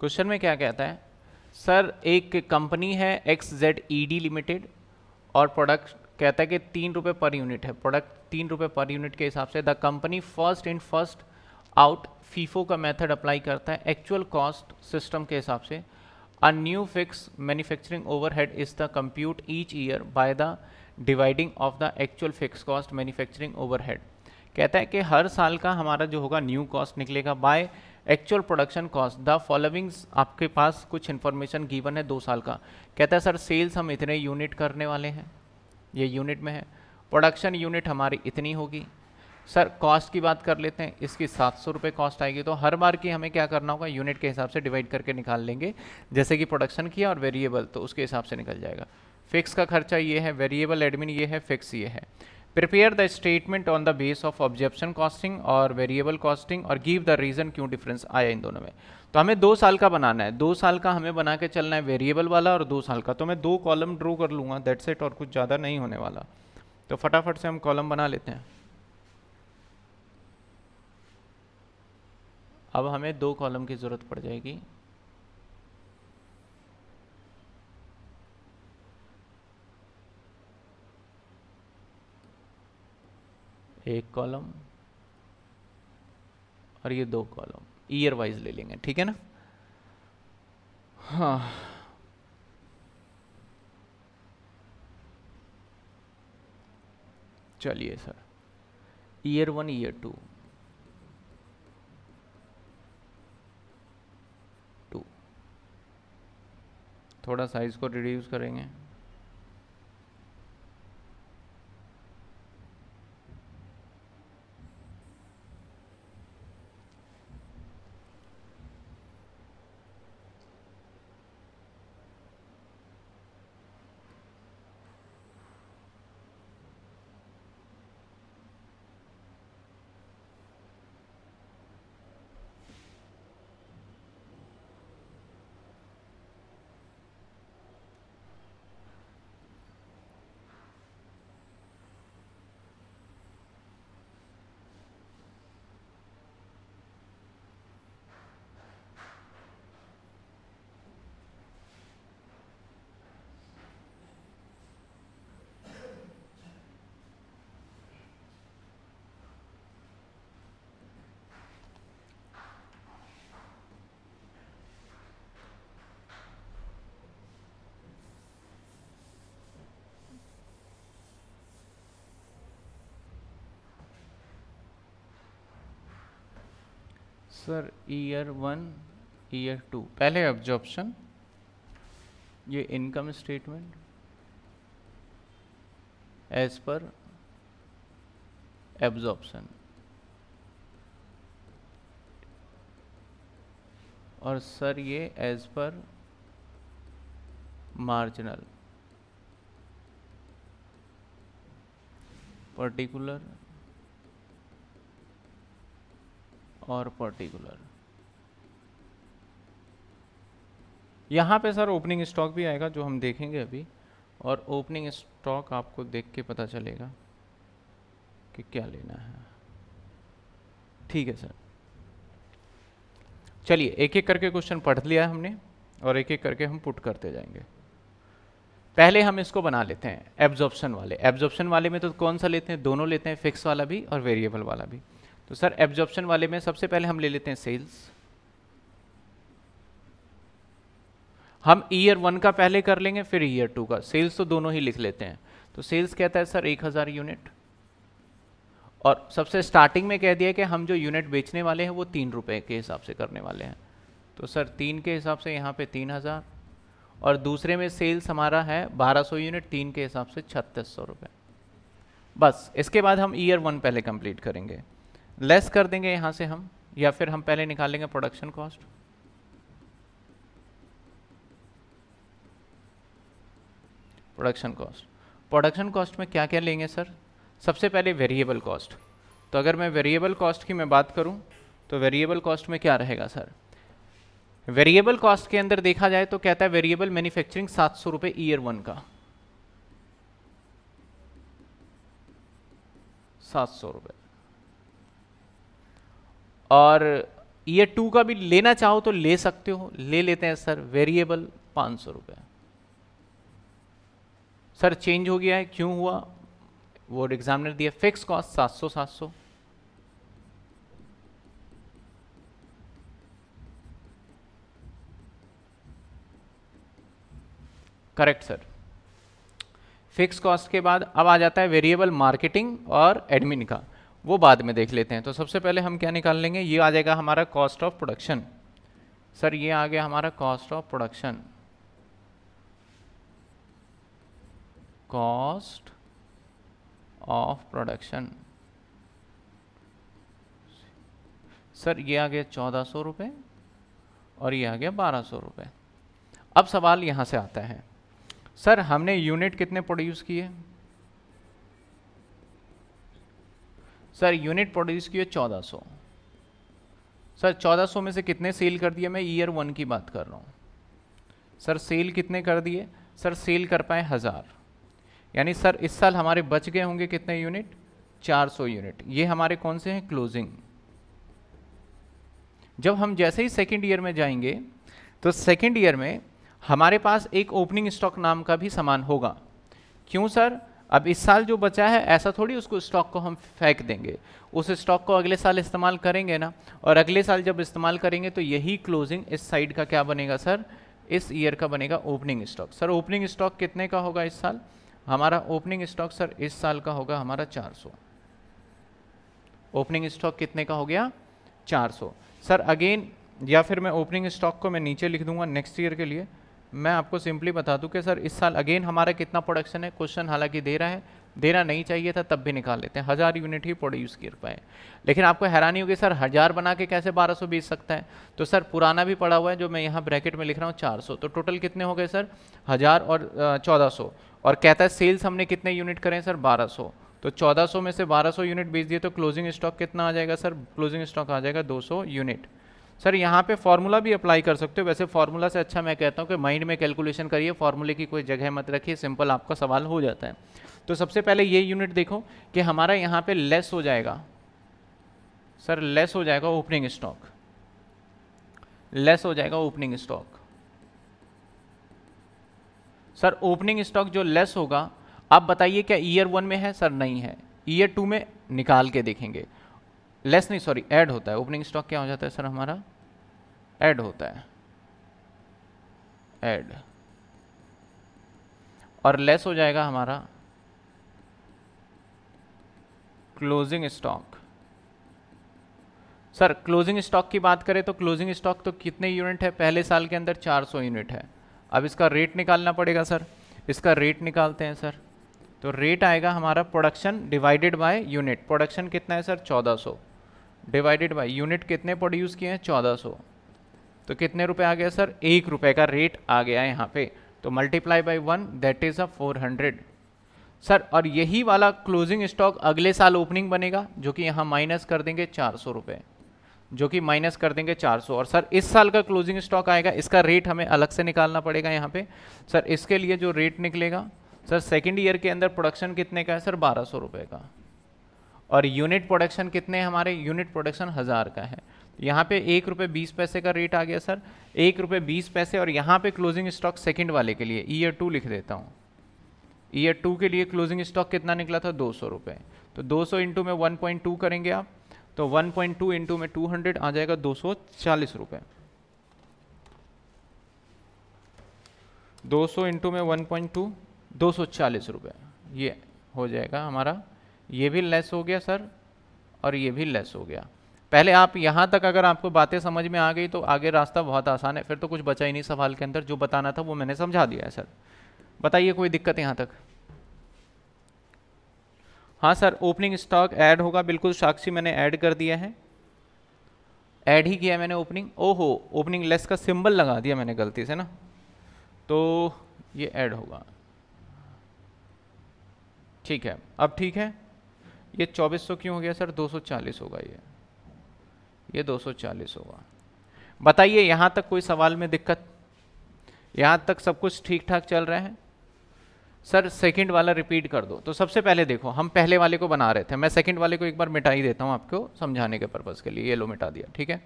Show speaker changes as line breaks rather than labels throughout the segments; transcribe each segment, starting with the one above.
question में क्या कहता है सर एक कंपनी है X Z E D limited और प्रोडक्ट कहता है कि तीन रुपये पर यूनिट है प्रोडक्ट तीन रुपये पर यूनिट के हिसाब से the company first in first out FIFO का मेथड अप्लाई करता है एक्चुअल कॉस्ट सिस्टम के हिसाब से a new fix manufacturing overhead is the compute each year by the dividing of the actual fix cost manufacturing overhead कहता है कि हर साल का हमारा जो होगा न्यू कॉस्ट निकलेगा by actual production cost the followings आपके पास कुछ इन्फॉर्मेशन गिवन है दो साल का कहता है सर सेल्स हम इतने यूनिट करने वाले हैं ये यूनिट में है प्रोडक्शन यूनिट हमारी इतनी होगी सर कॉस्ट की बात कर लेते हैं इसकी सात सौ रुपये कॉस्ट आएगी तो हर बार की हमें क्या करना होगा यूनिट के हिसाब से डिवाइड करके निकाल लेंगे जैसे कि प्रोडक्शन किया और वेरिएबल तो उसके हिसाब से निकल जाएगा फिक्स का खर्चा ये है वेरिएबल एडमिन ये है फिक्स ये है prepare the statement on the base of absorption costing और वेरिएबल कॉस्टिंग और गिव द रीजन क्यों डिफरेंस आया इन दोनों में तो हमें दो साल का बनाना है दो साल का हमें बना के चलना है वेरिएबल वाला और दो साल का तो मैं दो कॉलम ड्रो कर लूँगा दैट सेट और कुछ ज़्यादा नहीं होने वाला तो फटाफट से हम कॉलम बना लेते हैं अब हमें दो कॉलम की ज़रूरत पड़ जाएगी एक कॉलम और ये दो कॉलम ईयर वाइज ले लेंगे ठीक है ना हाँ चलिए sir year one year two two थोड़ा साइज को रिड्यूस करेंगे sir year one year two पहले ऑब्जॉर्प्शन ये income statement as per absorption और सर ये एज पर मार्जिनल पर्टिकुलर और पर्टिकुलर यहाँ पे सर ओपनिंग स्टॉक भी आएगा जो हम देखेंगे अभी और ओपनिंग स्टॉक आपको देख के पता चलेगा कि क्या लेना है ठीक है सर चलिए एक एक करके क्वेश्चन पढ़ लिया हमने और एक एक करके हम पुट करते जाएंगे पहले हम इसको बना लेते हैं एब्जॉर्प्शन वाले एब्जॉर्प्शन वाले में तो कौन सा लेते हैं दोनों लेते हैं फिक्स वाला भी और वेरिएबल वाला भी तो सर एब्जॉर्प्शन वाले में सबसे पहले हम ले लेते हैं सेल्स हम ईयर वन का पहले कर लेंगे फिर ईयर टू का सेल्स तो दोनों ही लिख लेते हैं तो सेल्स कहता है सर एक हज़ार यूनिट और सबसे स्टार्टिंग में कह दिया कि हम जो यूनिट बेचने वाले हैं वो तीन रुपये के हिसाब से करने वाले हैं तो सर तीन के हिसाब से यहाँ पे तीन हज़ार और दूसरे में सेल्स हमारा है बारह सौ यूनिट तीन के हिसाब से छत्तीस सौ रुपये बस इसके बाद हम ईयर वन पहले कंप्लीट करेंगे लेस कर देंगे यहाँ से हम या फिर हम पहले निकालेंगे production cost production cost production cost में क्या क्या लेंगे सर सबसे पहले वेरिएबल कॉस्ट तो अगर मैं वेरिएबल कॉस्ट की मैं बात करूं तो वेरिएबल कॉस्ट में क्या रहेगा सर वेरिएबल कॉस्ट के अंदर देखा जाए तो कहता है वेरिएबल मैन्युफैक्चरिंग सात सौ रुपये ईयर वन का सात सौ रुपये और ईयर टू का भी लेना चाहो तो ले सकते हो ले लेते हैं सर वेरिएबल पाँच सौ रुपये सर चेंज हो गया है क्यों हुआ वो एग्जामिनर दिया फिक्स कॉस्ट सात सौ सात सौ करेक्ट सर फिक्स कॉस्ट के बाद अब आ जाता है वेरिएबल मार्केटिंग और एडमिन का वो बाद में देख लेते हैं तो सबसे पहले हम क्या निकाल लेंगे ये आ जाएगा हमारा कॉस्ट ऑफ प्रोडक्शन सर ये आ गया हमारा cost of production cost of production sir ये आ गया चौदह सौ रुपये और ये आ गया बारह सौ रुपये अब सवाल यहाँ से आता है सर हमने यूनिट कितने प्रोड्यूस किए सर यूनिट प्रोड्यूस किए चौदह सौ सर चौदह सौ में से कितने सेल कर दिए मैं ईयर वन की बात कर रहा हूँ सर सेल कितने कर दिए सर सेल कर पाए हज़ार यानी सर इस साल हमारे बच गए होंगे कितने यूनिट 400 यूनिट ये हमारे कौन से हैं क्लोजिंग जब हम जैसे ही सेकेंड ईयर में जाएंगे तो सेकेंड ईयर में हमारे पास एक ओपनिंग स्टॉक नाम का भी सामान होगा क्यों सर अब इस साल जो बचा है ऐसा थोड़ी उसको स्टॉक को हम फेंक देंगे उस स्टॉक को अगले साल इस्तेमाल करेंगे ना और अगले साल जब इस्तेमाल करेंगे तो यही क्लोजिंग इस साइड का क्या बनेगा सर इस ईयर का बनेगा opening stock sir opening stock कितने का होगा इस साल हमारा ओपनिंग स्टॉक सर इस साल का होगा हमारा 400 ओपनिंग स्टॉक कितने का हो गया 400 सर अगेन या फिर मैं ओपनिंग स्टॉक को मैं नीचे लिख दूंगा नेक्स्ट ईयर के लिए मैं आपको सिंपली बता दूं कि सर इस साल अगेन हमारा कितना प्रोडक्शन है क्वेश्चन हालांकि दे रहा है देना नहीं चाहिए था तब भी निकाल लेते हैं हज़ार यूनिट ही प्रोड्यूस कर पाए लेकिन आपको हैरानी होगी सर हज़ार बना के कैसे बारह सौ बेच सकता है तो सर पुराना भी पड़ा हुआ है जो मैं यहाँ ब्रैकेट में लिख रहा हूँ चार सौ तो टोटल कितने हो गए सर हज़ार और चौदह सौ और कहता है सेल्स हमने कितने यूनिट करें सर बारह सौ तो सौ में से सौ यूनिट बेच दिए तो क्लोजिंग स्टॉक कितना आ जाएगा सर क्लोजिंग स्टॉक आ जाएगा सौ यूनिट सर यहाँ पे फार्मूला भी अप्लाई कर सकते हो वैसे फार्मूला से अच्छा मैं कहता हूँ कि माइंड में कैलकुलेशन करिए फार्मूले की कोई जगह मत रखिए सिंपल आपका सवाल हो जाता है तो सबसे पहले ये यूनिट देखो कि हमारा यहाँ पे लेस हो जाएगा सर लेस हो जाएगा ओपनिंग स्टॉक लेस हो जाएगा opening stock sir opening stock जो लेस होगा आप बताइए क्या ईयर वन में है सर नहीं है ईयर टू में निकाल के देखेंगे लेस नहीं सॉरी ऐड होता है ओपनिंग स्टॉक क्या हो जाता है सर हमारा ऐड होता है ऐड और लेस हो जाएगा हमारा closing stock sir closing stock की बात करें तो क्लोजिंग स्टॉक तो कितने यूनिट है पहले साल के अंदर 400 यूनिट है अब इसका रेट निकालना पड़ेगा सर इसका रेट निकालते हैं सर तो रेट आएगा हमारा production divided by unit production कितना है सर 1400 डिवाइडेड बाई यूनिट कितने प्रोड्यूस किए हैं चौदह सौ तो कितने रुपए आ गया सर एक रुपए का रेट आ गया है यहाँ पे तो multiply by one that is a four hundred sir और यही वाला क्लोजिंग स्टॉक अगले साल ओपनिंग बनेगा जो कि यहाँ माइनस कर देंगे चार सौ रुपये जो कि माइनस कर देंगे 400 और सर इस साल का क्लोजिंग स्टॉक आएगा इसका रेट हमें अलग से निकालना पड़ेगा यहाँ पे सर इसके लिए जो रेट निकलेगा सर सेकेंड ईयर के अंदर प्रोडक्शन कितने का है सर बारह सौ रुपये का और यूनिट प्रोडक्शन कितने हमारे यूनिट प्रोडक्शन हज़ार का है यहाँ पे एक रुपये बीस पैसे का रेट आ गया सर एक रुपये बीस पैसे और यहाँ पे क्लोजिंग स्टॉक सेकंड वाले के लिए ईयर टू लिख देता हूँ ईयर टू के लिए क्लोजिंग स्टॉक कितना निकला था दो सौ रुपये तो दो सौ इंटू में वन पॉइंट टू करेंगे आप तो वन पॉइंट टू इंटू में टू हंड्रेड आ जाएगा दो सौ चालीस रुपये दो सौ इंटू में वन पॉइंट टू दो सौ चालीस रुपये ये हो जाएगा हमारा ये भी लेस हो गया सर और ये भी लेस हो गया पहले आप यहाँ तक अगर आपको बातें समझ में आ गई तो आगे रास्ता बहुत आसान है फिर तो कुछ बचा ही नहीं सवाल के अंदर जो बताना था वो मैंने समझा दिया है सर बताइए कोई दिक्कत यहाँ तक हाँ सर ओपनिंग स्टॉक ऐड होगा बिल्कुल साक्षी मैंने ऐड कर दिया है ऐड ही किया मैंने ओपनिंग ओहो ओपनिंग लेस का सिंबल लगा दिया मैंने गलती से ना तो ये ऐड होगा ठीक है अब ठीक है ये 2400 क्यों हो गया सर 240 होगा ये ये 240 होगा बताइए यहाँ तक कोई सवाल में दिक्कत यहाँ तक सब कुछ ठीक ठाक चल रहे हैं सर सेकंड वाला रिपीट कर दो तो सबसे पहले देखो हम पहले वाले को बना रहे थे मैं सेकंड वाले को एक बार मिटाई देता हूँ आपको समझाने के पर्पज़ के लिए ये लो मिटा दिया ठीक है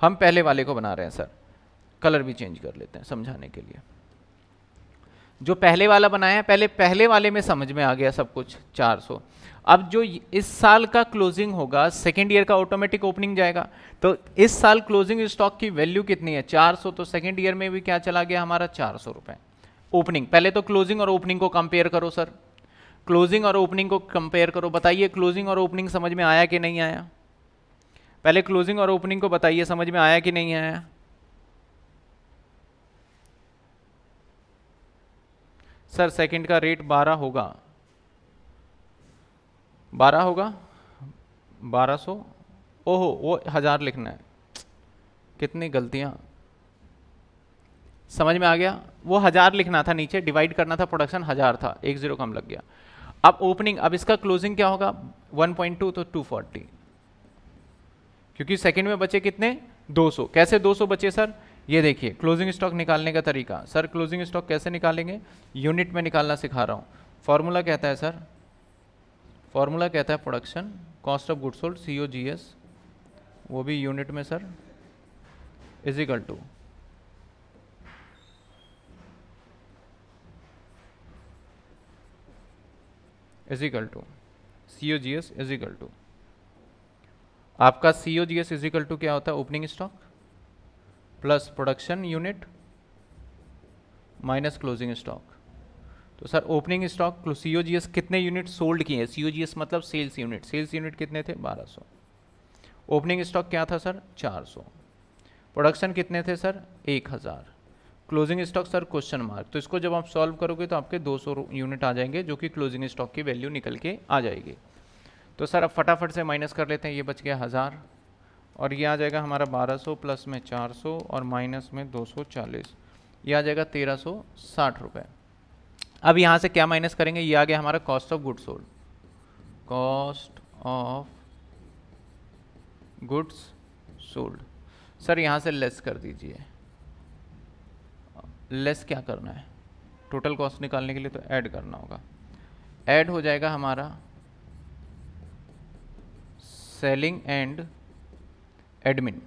हम पहले वाले को बना रहे हैं सर कलर भी चेंज कर लेते हैं समझाने के लिए जो पहले वाला बनाया पहले पहले वाले में समझ में आ गया सब कुछ 400 अब जो इस साल का क्लोजिंग होगा सेकेंड ईयर का ऑटोमेटिक ओपनिंग जाएगा तो इस साल क्लोजिंग स्टॉक की वैल्यू कितनी है 400 तो सेकेंड ईयर में भी क्या चला गया हमारा चार सौ ओपनिंग पहले तो क्लोजिंग और ओपनिंग को कंपेयर करो सर क्लोजिंग और ओपनिंग को कंपेयर करो बताइए क्लोजिंग और ओपनिंग समझ में आया कि नहीं आया पहले क्लोजिंग और ओपनिंग को बताइए समझ में आया कि नहीं आया सर सेकंड का रेट बारह होगा बारह होगा बारह सौ ओहो वो हज़ार लिखना है कितनी गलतियाँ समझ में आ गया वो हज़ार लिखना था नीचे डिवाइड करना था प्रोडक्शन हज़ार था एक ज़ीरो कम लग गया अब ओपनिंग अब इसका क्लोजिंग क्या होगा 1.2 तो 240 क्योंकि सेकंड में बचे कितने 200 कैसे 200 बचे सर ये देखिए क्लोजिंग स्टॉक निकालने का तरीका सर क्लोजिंग स्टॉक कैसे निकालेंगे यूनिट में निकालना सिखा रहा हूँ फार्मूला कहता है सर फार्मूला कहता है production cost of good sold C O G S वो भी यूनिट में sir equal to equal to C O G S equal to आपका C O G S equal to क्या होता है opening stock plus production unit minus closing stock तो sir opening stock सी कितने यूनिट सोल्ड किए हैं सी मतलब सेल्स यूनिट सेल्स यूनिट कितने थे 1200 ओपनिंग स्टॉक क्या था सर 400 प्रोडक्शन कितने थे sir 1000 closing stock sir question mark तो इसको जब आप सॉल्व करोगे तो आपके 200 यूनिट आ जाएंगे जो कि क्लोजिंग स्टॉक की वैल्यू निकल के आ जाएगी तो सर अब फटाफट से माइनस कर लेते हैं ये बच गया हज़ार और ये आ जाएगा हमारा 1200 प्लस में 400 और माइनस में 240 ये आ जाएगा तेरह सौ अब यहाँ से क्या माइनस करेंगे ये आ गया हमारा cost of good sold cost of goods sold sir यहाँ से लेस कर दीजिए लेस क्या करना है टोटल कॉस्ट निकालने के लिए तो ऐड करना होगा ऐड हो जाएगा हमारा सेलिंग एंड एडमिन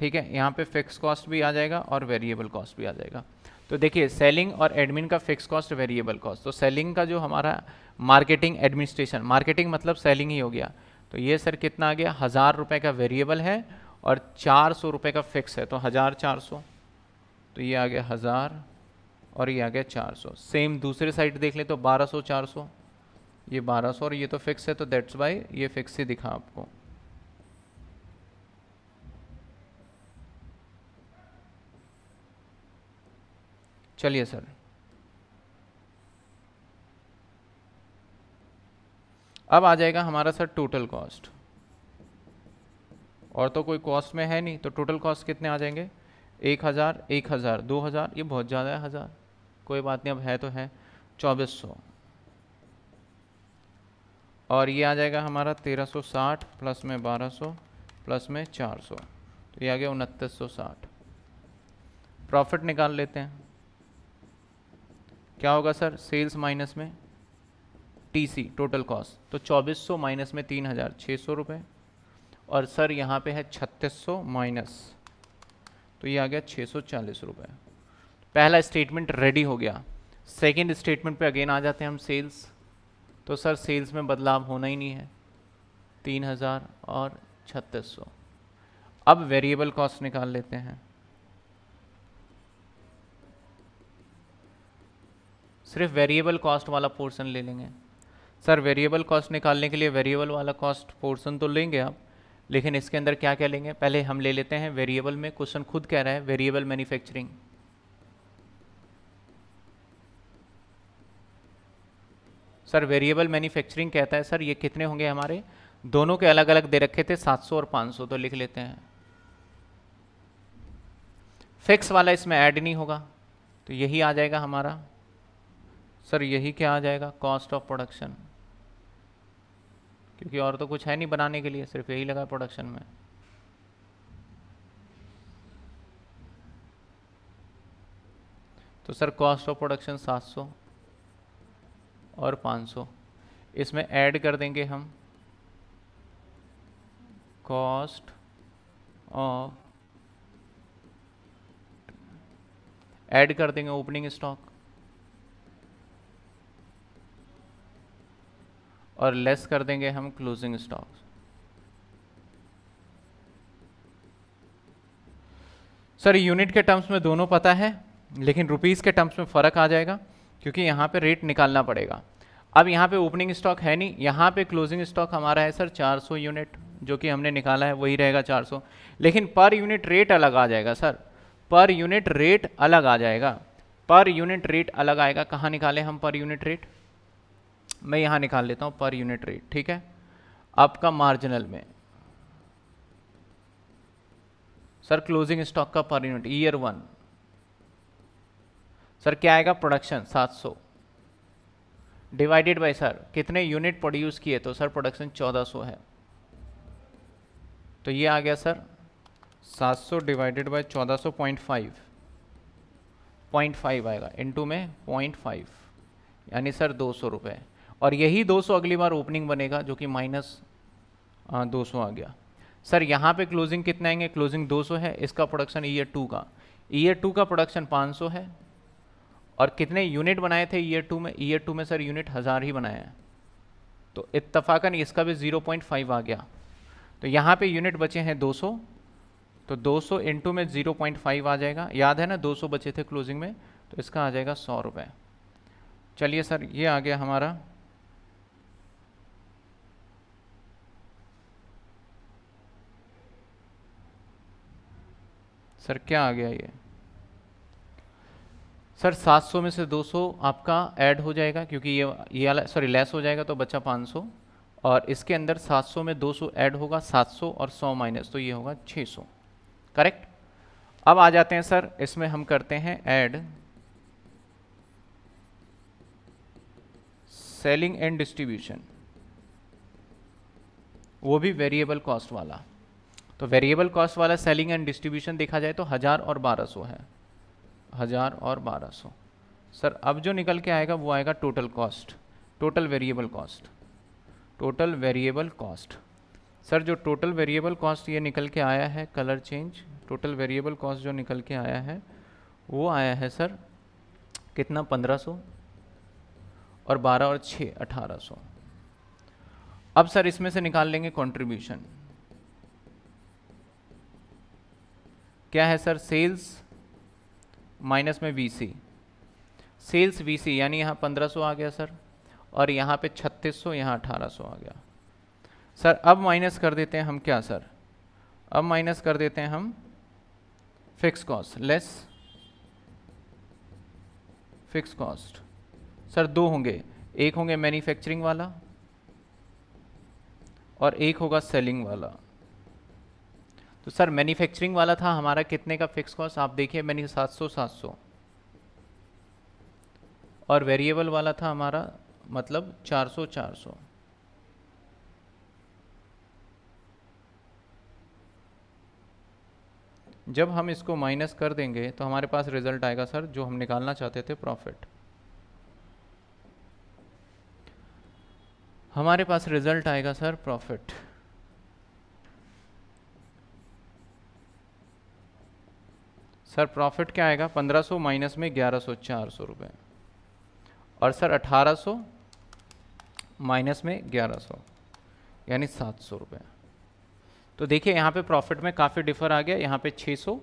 ठीक है यहाँ पे फिक्स कॉस्ट भी आ जाएगा और वेरिएबल कॉस्ट भी आ जाएगा तो देखिए सेलिंग और एडमिन का फिक्स कॉस्ट वेरिएबल कॉस्ट तो सेलिंग का जो हमारा मार्केटिंग एडमिनिस्ट्रेशन मार्केटिंग मतलब सेलिंग ही हो गया तो ये सर कितना आ गया हज़ार रुपये का वेरिएबल है और चार सौ रुपये का फिक्स है तो हज़ार चार सौ तो ये आ गया हज़ार और ये आ गया चार सौ सेम दूसरे साइड देख लें तो बारह सौ चार सौ ये बारह सौ और ये तो फिक्स है तो देट्स बाई ये फिक्स ही दिखा आपको चलिए सर अब आ जाएगा हमारा सर टोटल कॉस्ट और तो कोई कॉस्ट में है नहीं तो टोटल कॉस्ट कितने आ जाएंगे एक हज़ार एक हज़ार दो हज़ार ये बहुत ज़्यादा है हज़ार कोई बात नहीं अब है तो है चौबीस सौ और ये आ जाएगा हमारा तेरह सौ साठ प्लस में बारह सौ प्लस में चार सौ तो ये आ गया उनतीस सौ साठ प्रॉफिट निकाल लेते हैं क्या होगा सर सेल्स माइनस में टीसी टोटल कॉस्ट तो 2400 माइनस में तीन हज़ार छः सौ रुपये और सर यहाँ पे है 3600 माइनस तो ये आ गया 640 रुपए पहला स्टेटमेंट रेडी हो गया सेकंड स्टेटमेंट पे अगेन आ जाते हैं हम सेल्स तो सर सेल्स में बदलाव होना ही नहीं है 3000 और 3600 अब वेरिएबल कॉस्ट निकाल लेते हैं सिर्फ वेरिएबल कॉस्ट वाला पोर्सन ले लेंगे सर वेरिएबल कॉस्ट निकालने के लिए वेरिएबल वाला कॉस्ट पोर्सन तो लेंगे आप लेकिन इसके अंदर क्या क्या लेंगे पहले हम ले लेते हैं वेरिएबल में क्वेश्चन खुद कह रहा है variable manufacturing sir variable manufacturing कहता है सर ये कितने होंगे हमारे दोनों के अलग अलग दे रखे थे 700 और 500 तो लिख लेते हैं फिक्स वाला इसमें ऐड नहीं होगा तो यही आ जाएगा हमारा सर यही क्या आ जाएगा कॉस्ट ऑफ प्रोडक्शन क्योंकि और तो कुछ है नहीं बनाने के लिए सिर्फ यही लगा प्रोडक्शन में तो सर कॉस्ट ऑफ प्रोडक्शन 700 और 500 इसमें ऐड कर देंगे हम कॉस्ट ऑफ ऐड कर देंगे ओपनिंग स्टॉक और लेस कर देंगे हम क्लोजिंग स्टॉक्स सर यूनिट के टर्म्स में दोनों पता है लेकिन रुपीज़ के टर्म्स में फ़र्क आ जाएगा क्योंकि यहाँ पे रेट निकालना पड़ेगा अब यहाँ पे ओपनिंग स्टॉक है नहीं यहाँ पे क्लोजिंग स्टॉक हमारा है सर 400 यूनिट जो कि हमने निकाला है वही रहेगा 400 लेकिन पर यूनिट रेट अलग आ जाएगा सर पर यूनिट रेट अलग आ जाएगा पर यूनिट रेट अलग आएगा कहाँ निकाले हम पर यूनिट रेट मैं यहाँ निकाल लेता हूँ पर यूनिट रेट ठीक है आपका मार्जिनल में सर क्लोजिंग स्टॉक का per unit year one sir क्या आएगा प्रोडक्शन 700 डिवाइडेड बाय सर कितने यूनिट प्रोड्यूस किए तो सर प्रोडक्शन 1400 है तो ये आ गया sir 700 divided by 1400.5 point five point five आएगा इनटू में पॉइंट फाइव यानी सर दो सौ रुपये और यही 200 अगली बार ओपनिंग बनेगा जो कि माइनस दो आ गया सर यहाँ पे क्लोजिंग कितने आएंगे क्लोजिंग 200 है इसका प्रोडक्शन ईयर टू का ईयर टू का प्रोडक्शन 500 है और कितने यूनिट बनाए थे ईयर टू में ईयर टू में सर यूनिट हज़ार ही बनाए हैं तो इतफाक़न इसका भी फाइव आ गया तो यहाँ पे यूनिट बचे हैं सौ तो 200 सौ टू में 0.5 आ जाएगा याद है ना 200 बचे थे क्लोजिंग में तो इसका आ जाएगा सौ रुपये चलिए सर ये आ गया हमारा सर क्या आ गया ये सर 700 में से 200 आपका ऐड हो जाएगा क्योंकि ये ये सॉरी लेस हो जाएगा तो बचा 500 और इसके अंदर 700 में 200 ऐड होगा 700 और 100 माइनस तो ये होगा 600 करेक्ट अब आ जाते हैं सर इसमें हम करते हैं ऐड सेलिंग एंड डिस्ट्रीब्यूशन वो भी वेरिएबल कॉस्ट वाला तो वेरिएबल कॉस्ट वाला सेलिंग एंड डिस्ट्रीब्यूशन देखा जाए तो हज़ार और बारह सौ है हज़ार और बारह सौ सर अब जो निकल के आएगा वो आएगा total cost total variable cost total variable cost sir जो टोटल वेरिएबल कॉस्ट ये निकल के आया है colour change total variable cost जो निकल के आया है वो आया है सर कितना पंद्रह सौ और बारह और छः अठारह सौ अब सर इसमें से निकाल लेंगे कंट्रीब्यूशन क्या है सर सेल्स माइनस में वीसी सेल्स वीसी यानी यहाँ 1500 आ गया सर और यहाँ पे 3600 यहाँ सौ आ गया सर अब माइनस कर देते हैं हम क्या सर अब माइनस कर देते हैं हम fix cost less fix cost sir दो होंगे एक होंगे मैन्युफैक्चरिंग वाला और एक होगा सेलिंग वाला तो सर मैन्युफैक्चरिंग वाला था हमारा कितने का फिक्स कॉस्ट आप देखिए मैंने सात सौ सात सौ और वेरिएबल वाला था हमारा मतलब चार सौ चार सौ जब हम इसको माइनस कर देंगे तो हमारे पास रिजल्ट आएगा सर जो हम निकालना चाहते थे प्रॉफिट हमारे पास रिजल्ट आएगा सर प्रॉफिट सर प्रॉफिट क्या आएगा 1500 माइनस में 1100 सौ रुपये और सर 1800 माइनस में 1100 यानी 700 रुपये तो देखिए यहाँ पे प्रॉफिट में काफ़ी डिफर आ गया यहाँ पे 600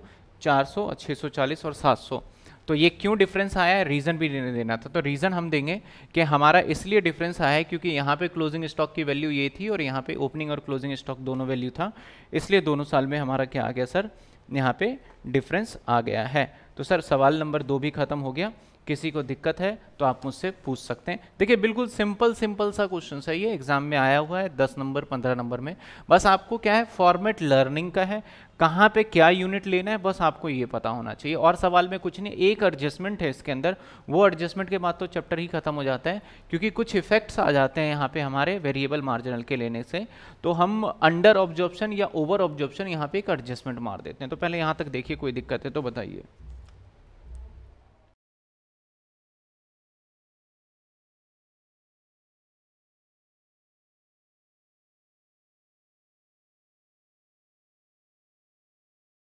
400 और 640 और 700 तो ये क्यों डिफरेंस आया है रीज़न भी देने देना था तो रीज़न हम देंगे कि हमारा इसलिए डिफरेंस आया है क्योंकि यहाँ पे क्लोजिंग स्टॉक की वैल्यू ये थी और यहाँ पे ओपनिंग और क्लोजिंग स्टॉक दोनों वैल्यू था इसलिए दोनों साल में हमारा क्या आ गया सर यहाँ पे डिफरेंस आ गया है तो सर सवाल नंबर दो भी ख़त्म हो गया किसी को दिक्कत है तो आप मुझसे पूछ सकते हैं देखिए बिल्कुल सिंपल सिंपल सा क्वेश्चन है ये एग्जाम में आया हुआ है दस नंबर पंद्रह नंबर में बस आपको क्या है फॉर्मेट लर्निंग का है कहाँ पे क्या यूनिट लेना है बस आपको ये पता होना चाहिए और सवाल में कुछ नहीं एक एडजस्टमेंट है इसके अंदर वो एडजस्टमेंट के बाद तो चैप्टर ही खत्म हो जाता है क्योंकि कुछ इफेक्ट्स आ जाते हैं यहाँ पे हमारे वेरिएबल मार्जिनल के लेने से तो हम अंडर ऑब्जॉर्प्शन या ओवर ऑब्जॉर्प्शन यहाँ पे एक एडजस्टमेंट मार देते हैं तो पहले यहाँ तक देखिए कोई दिक्कत है तो बताइए